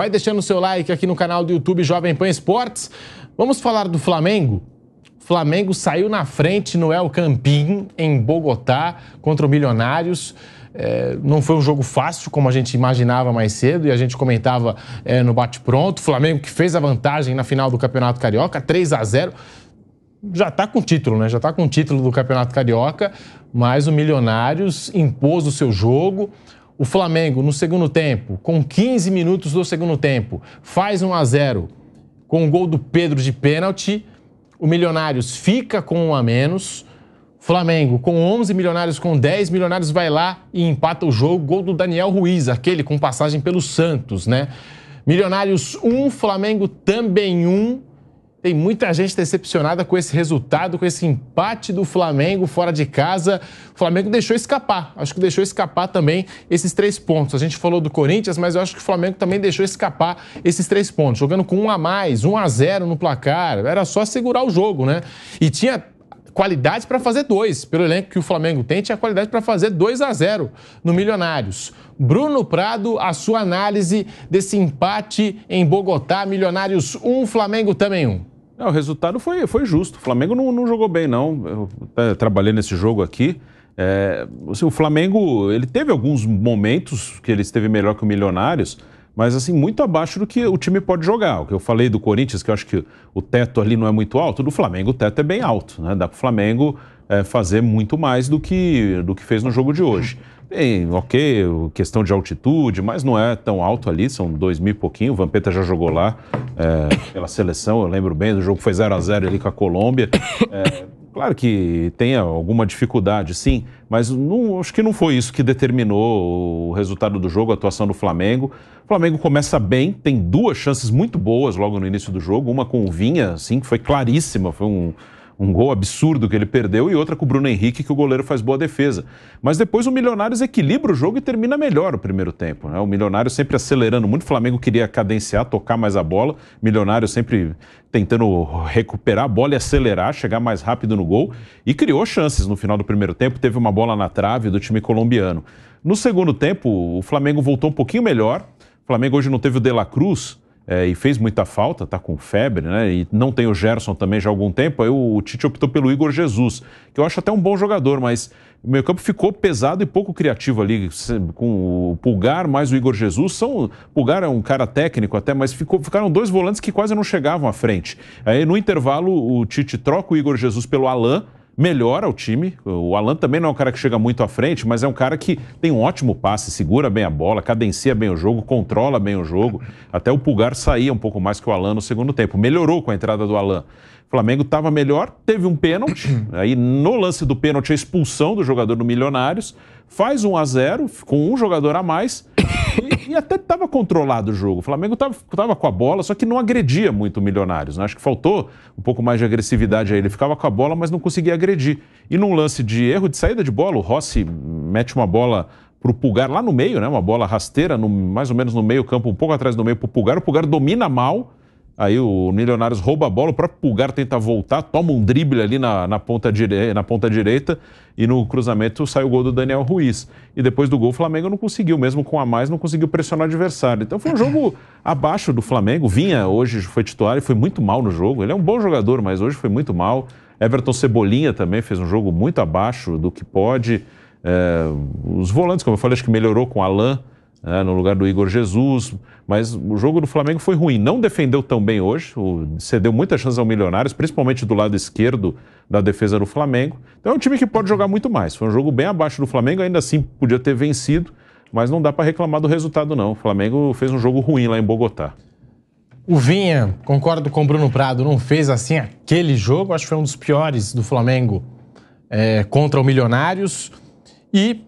Vai deixando o seu like aqui no canal do YouTube Jovem Pan Esportes. Vamos falar do Flamengo? Flamengo saiu na frente no El Campín, em Bogotá, contra o Milionários. É, não foi um jogo fácil, como a gente imaginava mais cedo e a gente comentava é, no bate-pronto. Flamengo que fez a vantagem na final do Campeonato Carioca, 3 a 0 já está com título, né? Já está com título do Campeonato Carioca, mas o Milionários impôs o seu jogo. O Flamengo, no segundo tempo, com 15 minutos do segundo tempo, faz 1 a 0 com o gol do Pedro de pênalti. O Milionários fica com 1 a menos. Flamengo, com 11 milionários, com 10 milionários, vai lá e empata o jogo. Gol do Daniel Ruiz, aquele com passagem pelo Santos, né? Milionários 1, um, Flamengo também 1. Um. Tem muita gente decepcionada com esse resultado, com esse empate do Flamengo fora de casa. O Flamengo deixou escapar. Acho que deixou escapar também esses três pontos. A gente falou do Corinthians, mas eu acho que o Flamengo também deixou escapar esses três pontos. Jogando com um a mais, um a zero no placar. Era só segurar o jogo, né? E tinha qualidade para fazer dois. Pelo elenco que o Flamengo tem, tinha qualidade para fazer dois a zero no Milionários. Bruno Prado, a sua análise desse empate em Bogotá, Milionários 1, um, Flamengo também 1. Um o resultado foi, foi justo. O Flamengo não, não jogou bem, não. Eu trabalhei nesse jogo aqui. É, assim, o Flamengo ele teve alguns momentos que ele esteve melhor que o Milionários, mas assim muito abaixo do que o time pode jogar. O que eu falei do Corinthians, que eu acho que o teto ali não é muito alto, do Flamengo o teto é bem alto, né? Dá para o Flamengo é, fazer muito mais do que do que fez no jogo de hoje. Bem, ok, questão de altitude, mas não é tão alto ali, são dois mil e pouquinho. O Vampeta já jogou lá é, pela seleção, eu lembro bem, o jogo foi 0 a 0 ali com a Colômbia. É, claro que tem alguma dificuldade, sim, mas não, acho que não foi isso que determinou o resultado do jogo, a atuação do Flamengo. O Flamengo começa bem, tem duas chances muito boas logo no início do jogo, uma com o Vinha, assim, que foi claríssima, foi um um gol absurdo que ele perdeu e outra com o Bruno Henrique que o goleiro faz boa defesa. Mas depois o Milionários equilibra o jogo e termina melhor o primeiro tempo. Né? O Milionário sempre acelerando muito, o Flamengo queria cadenciar, tocar mais a bola, Milionário sempre tentando recuperar a bola e acelerar, chegar mais rápido no gol e criou chances no final do primeiro tempo, teve uma bola na trave do time colombiano. No segundo tempo, o Flamengo voltou um pouquinho melhor. O Flamengo hoje não teve o De La Cruz, é, e fez muita falta, está com febre, né? E não tem o Gerson também já há algum tempo. Aí o Tite optou pelo Igor Jesus, que eu acho até um bom jogador, mas o meio campo ficou pesado e pouco criativo ali, com o Pulgar mais o Igor Jesus. São, Pulgar é um cara técnico até, mas ficou, ficaram dois volantes que quase não chegavam à frente. Aí no intervalo o Tite troca o Igor Jesus pelo Alain melhora o time. O Alan também não é um cara que chega muito à frente, mas é um cara que tem um ótimo passe, segura bem a bola, cadencia bem o jogo, controla bem o jogo. Até o Pulgar saía um pouco mais que o Alan no segundo tempo. Melhorou com a entrada do Alan. O Flamengo estava melhor, teve um pênalti, aí no lance do pênalti a expulsão do jogador do Milionários, faz 1 a 0 com um jogador a mais e, e até estava controlado o jogo. O Flamengo estava com a bola, só que não agredia muito o Milionários. Né? Acho que faltou um pouco mais de agressividade aí. Ele ficava com a bola, mas não conseguia agredir. E num lance de erro de saída de bola, o Rossi mete uma bola para o Pulgar lá no meio, né? Uma bola rasteira, no, mais ou menos no meio campo, um pouco atrás do meio para o Pulgar. O Pulgar domina mal, Aí o Milionários rouba a bola, o próprio Pulgar tenta voltar, toma um drible ali na, na, ponta dire... na ponta direita e no cruzamento sai o gol do Daniel Ruiz. E depois do gol, o Flamengo não conseguiu, mesmo com a mais, não conseguiu pressionar o adversário. Então foi um jogo abaixo do Flamengo. Vinha hoje, foi titular e foi muito mal no jogo. Ele é um bom jogador, mas hoje foi muito mal. Everton Cebolinha também fez um jogo muito abaixo do que pode. É... os volantes, como eu falei, acho que melhorou com o Alain né, no lugar do Igor Jesus. Mas o jogo do Flamengo foi ruim. Não defendeu tão bem hoje, cedeu muita chance ao Milionários, principalmente do lado esquerdo da defesa do Flamengo. Então é um time que pode jogar muito mais. Foi um jogo bem abaixo do Flamengo, ainda assim podia ter vencido, mas não dá para reclamar do resultado, não. O Flamengo fez um jogo ruim lá em Bogotá. O Vinha, concordo com o Bruno Prado, não fez assim aquele jogo, acho que foi um dos piores do Flamengo é, contra o Milionários. E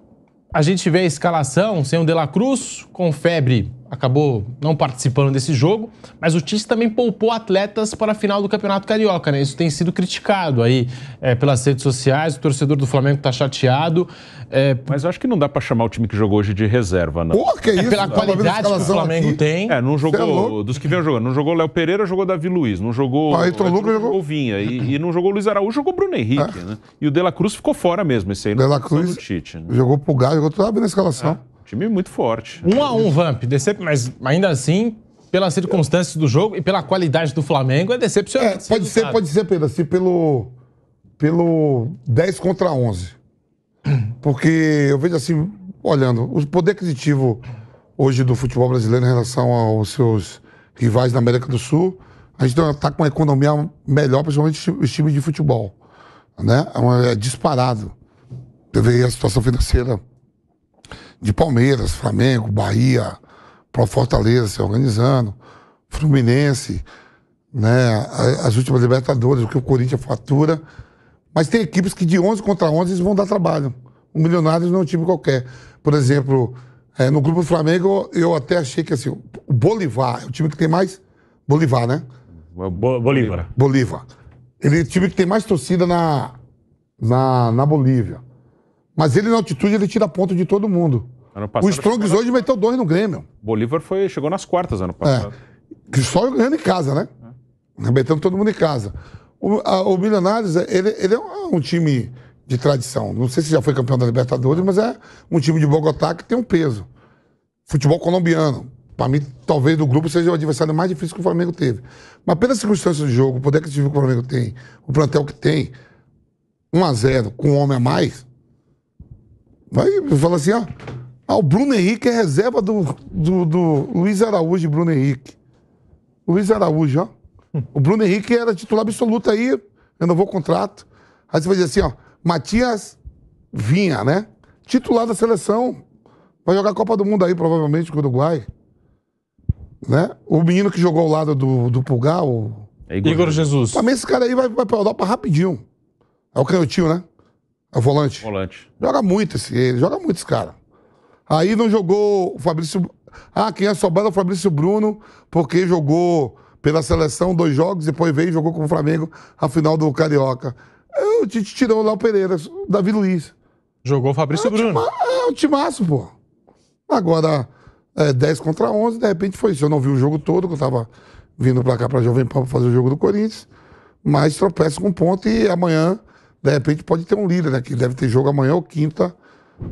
a gente vê a escalação sem o De La Cruz, com febre acabou não participando desse jogo, mas o Tite também poupou atletas para a final do Campeonato Carioca, né? Isso tem sido criticado aí é, pelas redes sociais, o torcedor do Flamengo está chateado. É... Mas eu acho que não dá para chamar o time que jogou hoje de reserva, não. Pô, que é isso? É pela tá não, qualidade que o Flamengo aqui. tem. É, não é jogou, dos que vêm jogando, não jogou Léo Pereira, jogou Davi Luiz, não jogou... Ah, entrou Lucas, jogou... Vinha, e, e, não jogou Luiz Araújo, jogou Bruno Henrique, ah. né? E o De La Cruz ficou fora mesmo, esse aí. De La Cruz Tite, né? jogou galo, jogou tudo, abriu a escalação. Time muito forte. Um a um, Vamp. Decep... Mas ainda assim, pelas circunstâncias do jogo e pela qualidade do Flamengo, é decepcionante. É, pode, ser, pode ser, Pedro, assim, pelo, pelo 10 contra 11. Porque eu vejo assim, olhando, o poder aquisitivo hoje do futebol brasileiro em relação aos seus rivais da América do Sul, a gente está com uma economia melhor, principalmente os times de futebol. Né? É, é disparado. Você vê a situação financeira de Palmeiras, Flamengo, Bahia, Pro Fortaleza se organizando, Fluminense, né, as últimas Libertadores, o que o Corinthians fatura. Mas tem equipes que de 11 contra 11 eles vão dar trabalho. O Milionários não é um time qualquer. Por exemplo, é, no grupo do Flamengo, eu até achei que assim, o Bolivar é o time que tem mais. Bolivar, né? Bo Bolívar. Bolívar. Ele é o time que tem mais torcida na, na, na Bolívia. Mas ele na altitude ele tira ponto de todo mundo. Ano passado, o Strongs hoje meteu dois no Grêmio. Bolívar foi, chegou nas quartas ano passado. É. Só ganhando em casa, né? É. Arrebentando todo mundo em casa. O, a, o Milionários, é, ele, ele é um, time de tradição. Não sei se já foi campeão da Libertadores, mas é um time de Bogotá que tem um peso. Futebol colombiano. Para mim, talvez do grupo seja o adversário mais difícil que o Flamengo teve. Mas pelas circunstâncias do jogo, o poder que o Flamengo tem, o plantel que tem, 1 a 0 com um homem a mais, vai falar assim, ó, ah, o Bruno Henrique é reserva do, do, do Luiz Araújo e Bruno Henrique. Luiz Araújo, ó. O Bruno Henrique era titular absoluto aí, renovou o contrato. Aí você vai dizer assim, ó, Matias Vinha, né? Titular da seleção. Vai jogar a Copa do Mundo aí, provavelmente, com o Uruguai. Né? O menino que jogou ao lado do, do Pulgar, o... É Igor, Igor Jesus. Também esse cara aí vai, vai pra Europa rapidinho. É o canhotinho, né? É o volante. Volante. Joga muito esse, ele joga muito esse cara. Aí não jogou o Fabrício. Ah, quem é sobrado é o Fabrício Bruno, porque jogou pela seleção dois jogos, depois veio e jogou com o Flamengo a final do Carioca. É o Tite tirou lá o Pereira, o Davi Luiz. Jogou o Fabrício é Bruno. Tima, é um timaço, pô. Agora, é, 10 contra 11, de repente foi isso. Eu não vi o jogo todo, que eu tava vindo pra cá pra Jovem Pan pra fazer o jogo do Corinthians. Mas tropeça com um ponto e amanhã, de repente, pode ter um líder, né? Que deve ter jogo amanhã ou quinta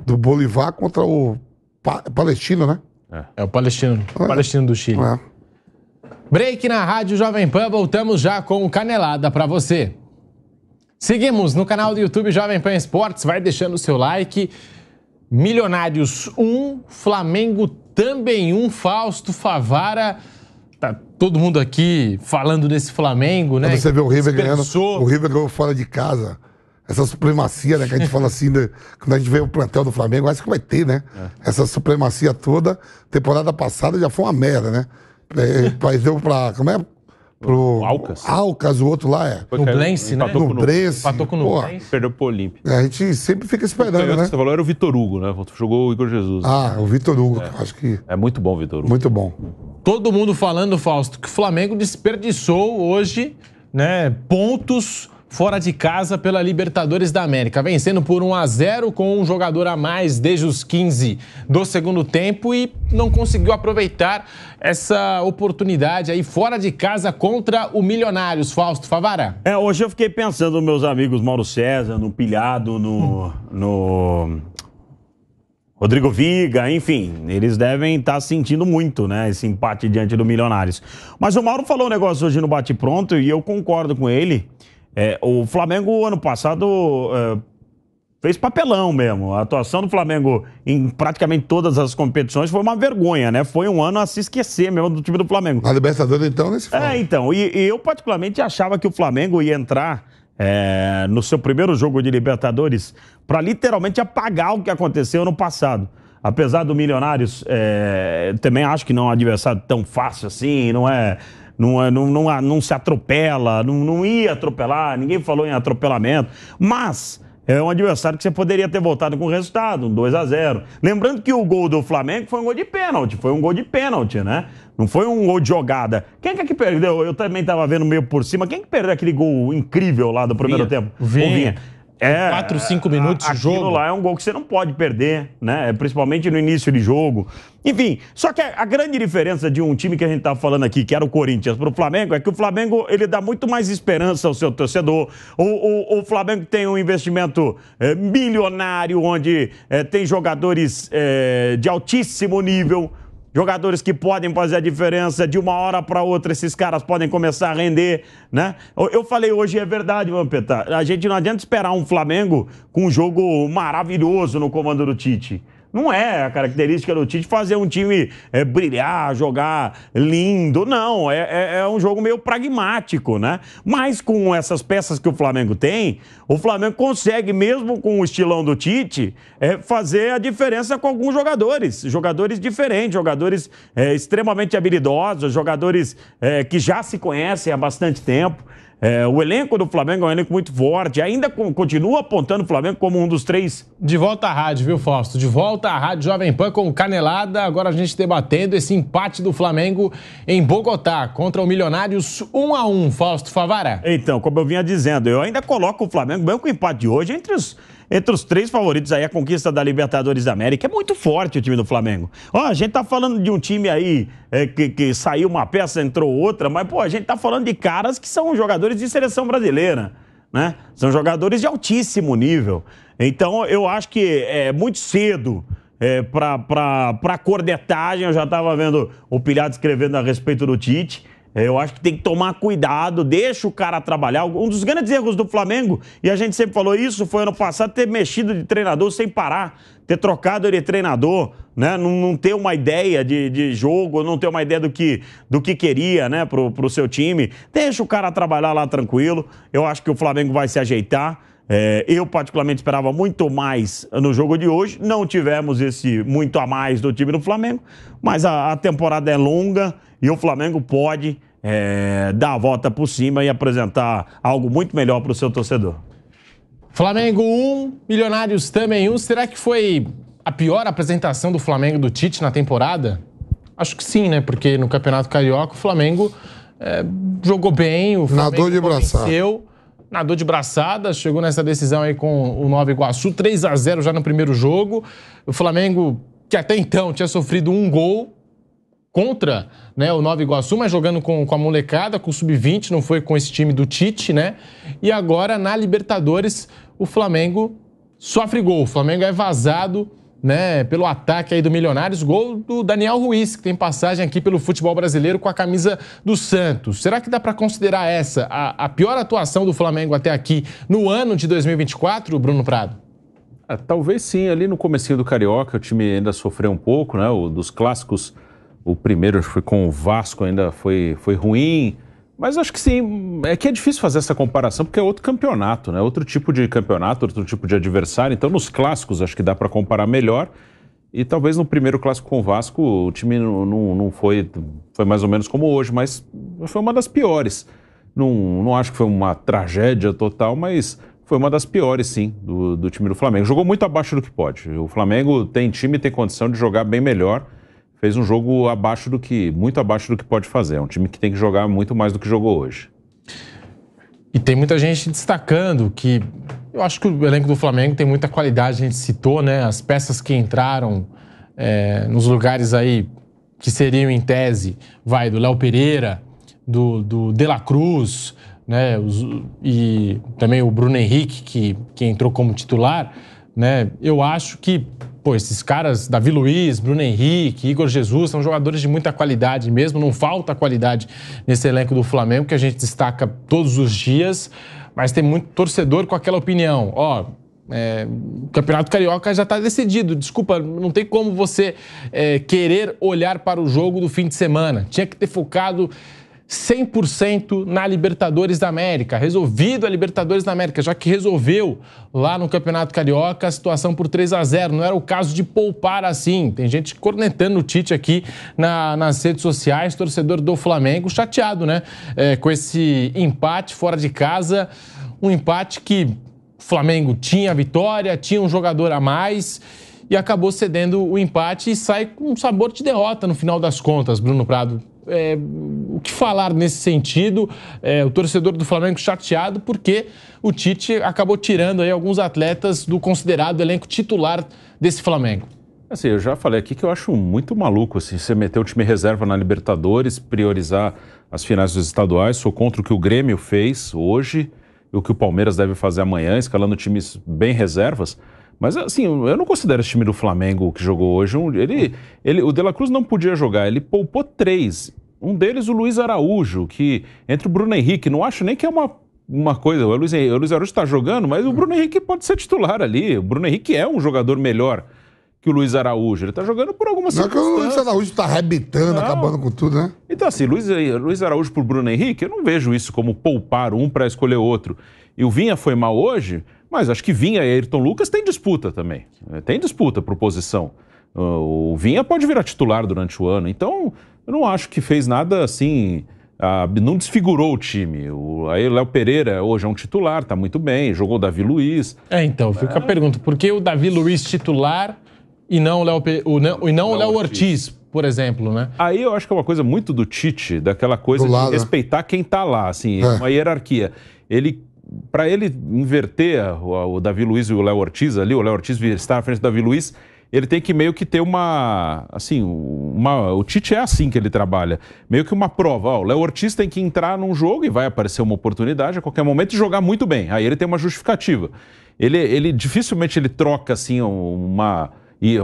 do Bolivar contra o Pa palestino, né? É, é o palestino. É. Palestino do Chile. É. Break na Rádio Jovem Pan, voltamos já com Canelada para você. Seguimos no canal do YouTube Jovem Pan Esportes, vai deixando o seu like. Milionários 1, um, Flamengo também 1, um, Fausto Favara. Tá todo mundo aqui falando desse Flamengo, né? você vê o River Dispensou. ganhando, o River ganhou fora de casa essa supremacia, né? Que a gente fala assim, né, quando a gente vê o plantel do Flamengo, acho que vai ter, né? É. Essa supremacia toda. Temporada passada já foi uma merda, né? Perdeu é, pra. Como é? Pro Alcas. Alcas, o outro lá é. Nublense, né? no Nublense. Empatou com o Nublense. Perdeu pro Olímpico. É, a gente sempre fica esperando, o né? Que você falou era o Vitor Hugo, né? Jogou o Igor Jesus. Ah, o Vitor Hugo, é. acho que... É muito bom o Vitor Hugo. Muito bom. Todo mundo falando, Fausto, que o Flamengo desperdiçou hoje, né, pontos fora de casa pela Libertadores da América, vencendo por 1 a 0 com um jogador a mais desde os 15 do segundo tempo e não conseguiu aproveitar essa oportunidade aí fora de casa contra o Milionários, Fausto Favara. É, hoje eu fiquei pensando meus amigos Mauro César, no Pilhado, no, no Rodrigo Viga, enfim, eles devem estar tá sentindo muito, né, esse empate diante do Milionários. Mas o Mauro falou um negócio hoje no bate pronto e eu concordo com ele. É, o Flamengo, ano passado, é, fez papelão mesmo. A atuação do Flamengo em praticamente todas as competições foi uma vergonha, né? Foi um ano a se esquecer mesmo do time do Flamengo. A Libertadores, então, nesse É, então. E, e eu, particularmente, achava que o Flamengo ia entrar é, no seu primeiro jogo de Libertadores para literalmente apagar o que aconteceu no passado. Apesar do Milionários, é, também acho que não é um adversário tão fácil assim, não é é, não, não, não, não se atropela, não, não ia atropelar, ninguém falou em atropelamento. Mas é um adversário que você poderia ter voltado com resultado, um 2 a 0 Lembrando que o gol do Flamengo foi um gol de pênalti, foi um gol de pênalti, né? Não foi um gol de jogada. Quem é que é perdeu? Eu também estava vendo meio por cima. Quem é que perdeu aquele gol incrível lá do primeiro Vinha. tempo? Vinha. O Vinha é, quatro cinco minutos de jogo. Aquilo lá é um gol que você não pode perder, né? É, principalmente no início de jogo. Enfim, só que a, grande diferença de um time que a gente tá falando aqui, que era o Corinthians, pro Flamengo, é que o Flamengo, ele dá muito mais esperança ao seu torcedor. O, o, o Flamengo tem um investimento é, milionário, onde é, tem jogadores é, de altíssimo nível, Jogadores que podem fazer a diferença de uma hora para outra, esses caras podem começar a render, né? Eu falei hoje, é verdade, Vampeta. A gente não adianta esperar um Flamengo com um jogo maravilhoso no comando do Tite. Não é a característica do Tite fazer um time é, brilhar, jogar lindo, não. É, é, é, um jogo meio pragmático, né? Mas com essas peças que o Flamengo tem, o Flamengo consegue, mesmo com o estilão do Tite, é, fazer a diferença com alguns jogadores. Jogadores diferentes, jogadores é, extremamente habilidosos, jogadores é, que já se conhecem há bastante tempo. É, o elenco do Flamengo é um elenco muito forte, ainda com, continua apontando o Flamengo como um dos três. De volta à rádio, viu, Fausto? De volta à rádio Jovem Pan com canelada. Agora a gente debatendo esse empate do Flamengo em Bogotá contra o Milionários 1 a 1 Fausto Favara. Então, como eu vinha dizendo, eu ainda coloco o Flamengo, mesmo com o empate de hoje, entre os entre os três favoritos aí a conquista da Libertadores da América. É muito forte o time do Flamengo. Ó, a gente tá falando de um time aí é, que, que saiu uma peça, entrou outra, mas, pô, a gente tá falando de caras que são jogadores de seleção brasileira. Né? São jogadores de altíssimo nível. Então, eu acho que é muito cedo é, para cornetagem. Eu já estava vendo o Pilhado escrevendo a respeito do Tite. Eu acho que tem que tomar cuidado, deixa o cara trabalhar. Um dos grandes erros do Flamengo, e a gente sempre falou isso, foi ano passado ter mexido de treinador sem parar, ter trocado de treinador, né? Não, não ter uma ideia de, de jogo, não ter uma ideia do que, do que queria, né, pro, pro seu time. Deixa o cara trabalhar lá tranquilo. Eu acho que o Flamengo vai se ajeitar. É, eu, particularmente, esperava muito mais no jogo de hoje. Não tivemos esse muito a mais do time do Flamengo, mas a, a temporada é longa e o Flamengo pode é, dar a volta por cima e apresentar algo muito melhor para o seu torcedor. Flamengo 1, um, Milionários também 1. Um. Será que foi a pior apresentação do Flamengo do Tite na temporada? Acho que sim, né? Porque no Campeonato Carioca o Flamengo é, jogou bem, o Flamengo Nadou de braçar nadou de braçada, chegou nessa decisão aí com o Nova Iguaçu, 3 a 0 já no primeiro jogo. O Flamengo, que até então tinha sofrido um gol contra né, o Nova Iguaçu, mas jogando com, com a molecada, com o Sub-20, não foi com esse time do Tite, né? E agora, na Libertadores, o Flamengo sofre gol. O Flamengo é vazado né, pelo ataque aí do Milionários, gol do Daniel Ruiz, que tem passagem aqui pelo futebol brasileiro com a camisa do Santos. Será que dá para considerar essa a, a, pior atuação do Flamengo até aqui no ano de 2024, Bruno Prado? É, talvez sim, ali no comecinho do Carioca o time ainda sofreu um pouco, né, o dos clássicos, o primeiro foi com o Vasco, ainda foi, foi ruim, mas acho que sim, é que é difícil fazer essa comparação porque é outro campeonato, né? Outro tipo de campeonato, outro tipo de adversário. Então, nos clássicos, acho que dá para comparar melhor. E talvez no primeiro clássico com o Vasco, o time não, não, não, foi, foi mais ou menos como hoje, mas foi uma das piores. Não, não acho que foi uma tragédia total, mas foi uma das piores, sim, do, do time do Flamengo. Jogou muito abaixo do que pode. O Flamengo tem time, tem condição de jogar bem melhor fez um jogo abaixo do que, muito abaixo do que pode fazer. É um time que tem que jogar muito mais do que jogou hoje. E tem muita gente destacando que eu acho que o elenco do Flamengo tem muita qualidade, a gente citou, né? As peças que entraram é, nos lugares aí que seriam em tese, vai do Léo Pereira, do, do De La Cruz, né? Os, e também o Bruno Henrique, que, que entrou como titular, né? Eu acho que pô, esses caras, Davi Luiz, Bruno Henrique, Igor Jesus, são jogadores de muita qualidade mesmo, não falta qualidade nesse elenco do Flamengo, que a gente destaca todos os dias, mas tem muito torcedor com aquela opinião, ó, é, o Campeonato Carioca já está decidido. Desculpa, não tem como você é, querer olhar para o jogo do fim de semana. Tinha que ter focado 100% na Libertadores da América. Resolvido a Libertadores da América, já que resolveu lá no Campeonato Carioca a situação por 3 a 0 Não era o caso de poupar assim. Tem gente cornetando o Tite aqui na, nas redes sociais, torcedor do Flamengo, chateado, né? É, com esse empate fora de casa. Um empate que o Flamengo tinha a vitória, tinha um jogador a mais e acabou cedendo o empate e sai com um sabor de derrota no final das contas, Bruno Prado. É, o que falar nesse sentido? É, o torcedor do Flamengo chateado porque o Tite acabou tirando aí alguns atletas do considerado elenco titular desse Flamengo. Assim, eu já falei aqui que eu acho muito maluco assim, você meter o time reserva na Libertadores, priorizar as finais dos estaduais. Sou contra o que o Grêmio fez hoje e o que o Palmeiras deve fazer amanhã, escalando times bem reservas. Mas assim, eu não considero esse time do Flamengo que jogou hoje. Um, ele, ele, o De La Cruz não podia jogar, ele poupou três. Um deles, o Luiz Araújo, que entre o Bruno Henrique, não acho nem que é uma, uma coisa. O Luiz, o Luiz Araújo está jogando, mas o Bruno Henrique pode ser titular ali. O Bruno Henrique é um jogador melhor que o Luiz Araújo. Ele está jogando por alguma Não é que o Luiz Araújo está rebitando acabando com tudo, né? Então, assim, Luiz, Luiz Araújo por Bruno Henrique, eu não vejo isso como poupar um para escolher outro. E o Vinha foi mal hoje, mas acho que Vinha e Ayrton Lucas tem disputa também. Tem disputa por posição. O Vinha pode virar titular durante o ano. Então, eu não acho que fez nada assim. Ah, não desfigurou o time. O, aí o Léo Pereira hoje é um titular, tá muito bem, jogou o Davi Luiz. É, então, fica é. a pergunta: por que o Davi Luiz titular e não o Léo, o, e não Léo o Léo Ortiz. Ortiz. por exemplo, né? Aí eu acho que é uma coisa muito do Tite, daquela coisa do de lado. Né? respeitar quem tá lá, assim, é. uma hierarquia. Ele para ele inverter o, o Davi Luiz e o Léo Ortiz ali, o Léo Ortiz estar à frente do Davi Luiz, ele tem que meio que ter uma. Assim, uma, o Tite é assim que ele trabalha. Meio que uma prova. Ó, o Léo Ortiz tem que entrar num jogo e vai aparecer uma oportunidade a qualquer momento e jogar muito bem. Aí ele tem uma justificativa. Ele, ele dificilmente ele troca assim uma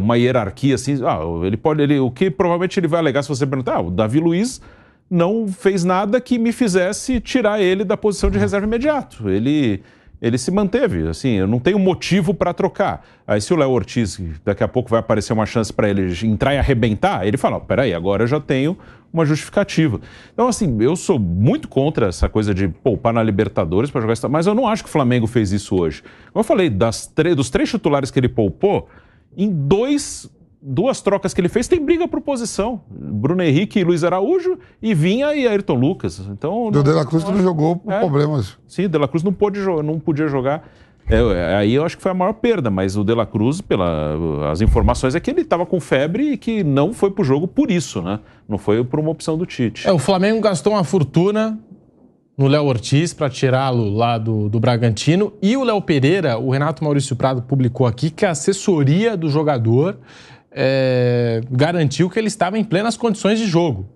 uma hierarquia assim. Ah, ele pode. Ele, o que provavelmente ele vai alegar se você perguntar, ah, o Davi Luiz não fez nada que me fizesse tirar ele da posição de reserva imediato. Ele ele se manteve. Assim, eu não tenho motivo para trocar. Aí se o Léo Ortiz, daqui a pouco vai aparecer uma chance para ele entrar e arrebentar, ele fala, peraí, agora eu já tenho uma justificativa. Então, assim, eu sou muito contra essa coisa de poupar na Libertadores para jogar essa... Mas eu não acho que o Flamengo fez isso hoje. Como eu falei, das tre... dos três titulares que ele poupou, em dois duas trocas que ele fez, tem briga por posição. Bruno Henrique e Luiz Araújo, e Vinha e Ayrton Lucas. Então, o De La Cruz não, não jogou por é, problemas. Sim, o De La Cruz não, pôde, não podia jogar. É, é, aí eu acho que foi a maior perda, mas o De La Cruz, pelas informações, é que ele estava com febre e que não foi para o jogo por isso, né? Não foi por uma opção do Tite. É, o Flamengo gastou uma fortuna no Léo Ortiz para tirá-lo lá do, do Bragantino. E o Léo Pereira, o Renato Maurício Prado publicou aqui que a assessoria do jogador é, garantiu que ele estava em plenas condições de jogo.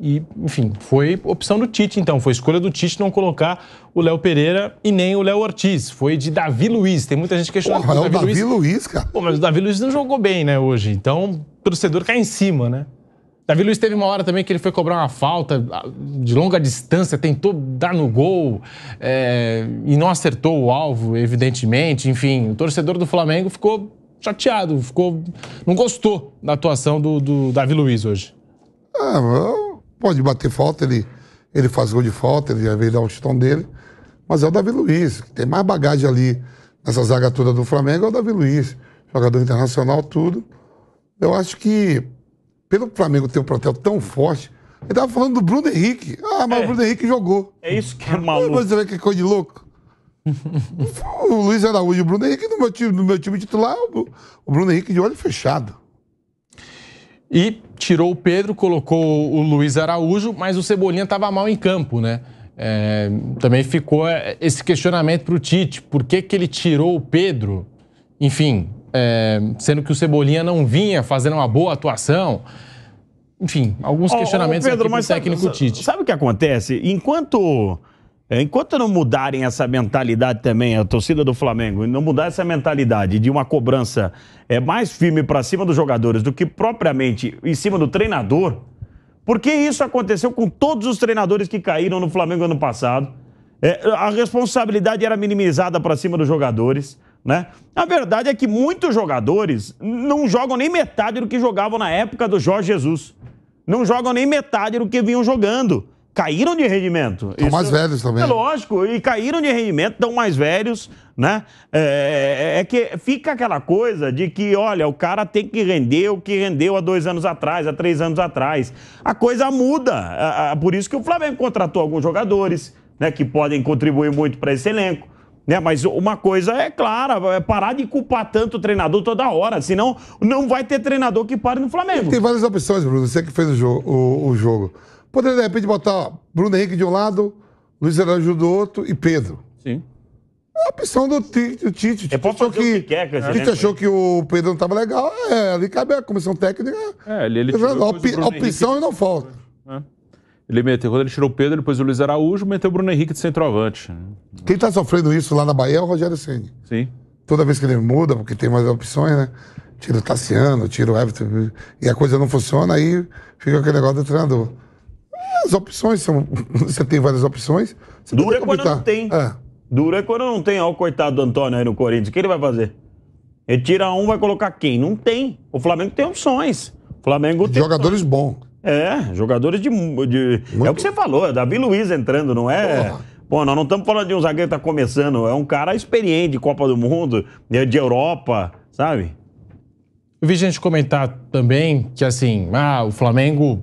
E, enfim, foi opção do Tite, então. Foi escolha do Tite não colocar o Léo Pereira e nem o Léo Ortiz. Foi de Davi Luiz. Tem muita gente questionando. Porra, o Davi, Davi Luiz... Luiz, cara. Pô, mas o Davi Luiz não jogou bem, né, hoje. Então, o torcedor cai em cima, né? Davi Luiz teve uma hora também que ele foi cobrar uma falta ah, de longa distância, tentou dar no gol é, e não acertou o alvo, evidentemente. Enfim, o torcedor do Flamengo ficou chateado, ficou. não gostou da atuação do, do Davi Luiz hoje. Ah, pode bater falta, ele, ele faz gol de falta, ele já veio dar o chutão dele. Mas é o Davi Luiz, que tem mais bagagem ali nessa zaga toda do Flamengo, é o Davi Luiz. Jogador internacional, tudo. Eu acho que, pelo Flamengo ter um plantel tão forte, ele tava falando do Bruno Henrique. Ah, mas é. o Bruno Henrique jogou. É isso que é maluco. Você vê que é coisa de louco o Luiz Araújo e o Bruno Henrique no meu time, no meu time titular, o Bruno Henrique de olho fechado. E tirou o Pedro, colocou o Luiz Araújo, mas o Cebolinha estava mal em campo, né? É, também ficou é, esse questionamento para o Tite. Por que, que ele tirou o Pedro? Enfim, é, sendo que o Cebolinha não vinha fazendo uma boa atuação. Enfim, alguns questionamentos oh, oh Pedro, técnico sabe, Tite. Sabe o que acontece? Enquanto é, enquanto não mudarem essa mentalidade também, a torcida do Flamengo, não mudar essa mentalidade de uma cobrança é mais firme para cima dos jogadores do que propriamente em cima do treinador, porque isso aconteceu com todos os treinadores que caíram no Flamengo ano passado. É, a responsabilidade era minimizada para cima dos jogadores, né? A verdade é que muitos jogadores não jogam nem metade do que jogavam na época do Jorge Jesus. Não jogam nem metade do que vinham jogando caíram de rendimento. Estão mais velhos também. É lógico, e caíram de rendimento, estão mais velhos, né? É, é, é, que fica aquela coisa de que, olha, o cara tem que render o que rendeu há dois anos atrás, há três anos atrás. A coisa muda. por isso que o Flamengo contratou alguns jogadores, né, que podem contribuir muito para esse elenco. Né, mas uma coisa é clara, é parar de culpar tanto o treinador toda hora, senão não vai ter treinador que pare no Flamengo. Tem várias opções, Bruno. Você que fez o O, o jogo. Poderia, de repente, botar ó, Bruno Henrique de um lado, Luiz Araújo do outro e Pedro. Sim. É a opção do Tite. É, o Tite, Tite achou, que, que quer, dizer, é. Tite achou que o Pedro não estava legal. É, ali cabe a comissão técnica. É, ele, ele tirou, a opção e não falta. É. Ele meteu, quando ele tirou o Pedro, depois o Luiz Araújo, meteu o Bruno Henrique de centroavante. Quem está sofrendo isso lá na Bahia é o Rogério Ceni. Sim. Toda vez que ele muda, porque tem mais opções, né? Tira o Tassiano, tira o Everton, e a coisa não funciona, aí fica aquele negócio do treinador. As opções são. você tem várias opções. Dura quando não tem. É. Dura quando não tem. Olha o coitado do Antônio aí no Corinthians. O que ele vai fazer? Ele tira um, vai colocar quem? Não tem. O Flamengo tem opções. O Flamengo tem. Jogadores bons. É, jogadores de. de... É o que você falou, é Davi Luiz entrando, não é? Porra. Pô, nós não estamos falando de um zagueiro que está começando, é um cara experiente de Copa do Mundo, né, de Europa, sabe? Eu vi gente comentar também que assim, ah, o Flamengo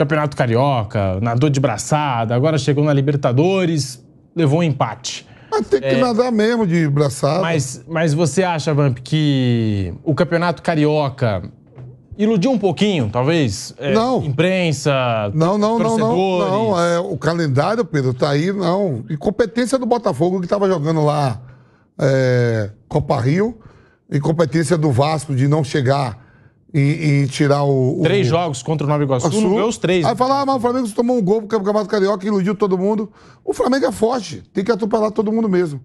Campeonato Carioca, nadou de braçada, agora chegou na Libertadores, levou um empate. Mas tem que é, nadar mesmo de braçada. Mas, mas você acha, Vamp, que o Campeonato Carioca iludiu um pouquinho, talvez? É, não. Imprensa, não, não, torcedores... Não, não, não. É, o calendário, Pedro, tá aí, não. E competência do Botafogo, que estava jogando lá é, Copa Rio. Incompetência do Vasco de não chegar e, e tirar o, o, Três jogos contra o Nova Iguaçu, não ganhou os três. Aí né? falar, ah, mas o Flamengo tomou um gol porque o Campeonato Carioca, iludiu todo mundo. O Flamengo é forte, tem que atropelar todo mundo mesmo.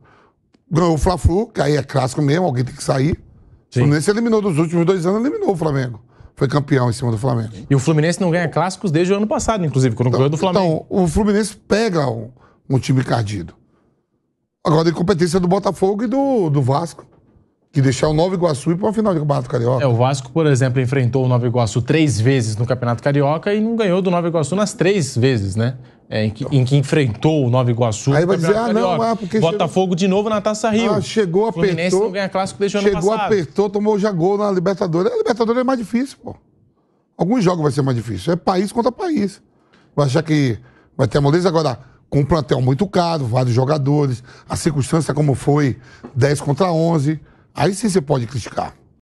Ganhou o Fla-Flu, que aí é clássico mesmo, alguém tem que sair. Sim. O Fluminense eliminou dos últimos dois anos, eliminou o Flamengo. Foi campeão em cima do Flamengo. E o Fluminense não ganha clássicos desde o ano passado, inclusive, quando então, ganhou do Flamengo. Então, o Fluminense pega um, um time cardido. Agora, de competência do Botafogo e do, do Vasco que deixar o Nova Iguaçu ir para uma final de Campeonato Carioca. É, o Vasco, por exemplo, enfrentou o Nova Iguaçu três vezes no Campeonato Carioca e não ganhou do Nova Iguaçu nas três vezes, né? É, em, que, então. em, que, enfrentou o Nova Iguaçu. Aí vai dizer, ah, não, ah, porque. Botafogo chegou... de novo na Taça Rio. Ah, chegou, apertou. Fluminense não ganha clássico deixou Chegou, ano passado. apertou, tomou já gol na Libertadores. A Libertadores é mais difícil, pô. Alguns jogos vai ser mais difícil. É país contra país. Vai achar que vai ter a moleza agora com um plantel muito caro, vários jogadores, a circunstância como foi 10 contra 11. Aí sim você pode criticar.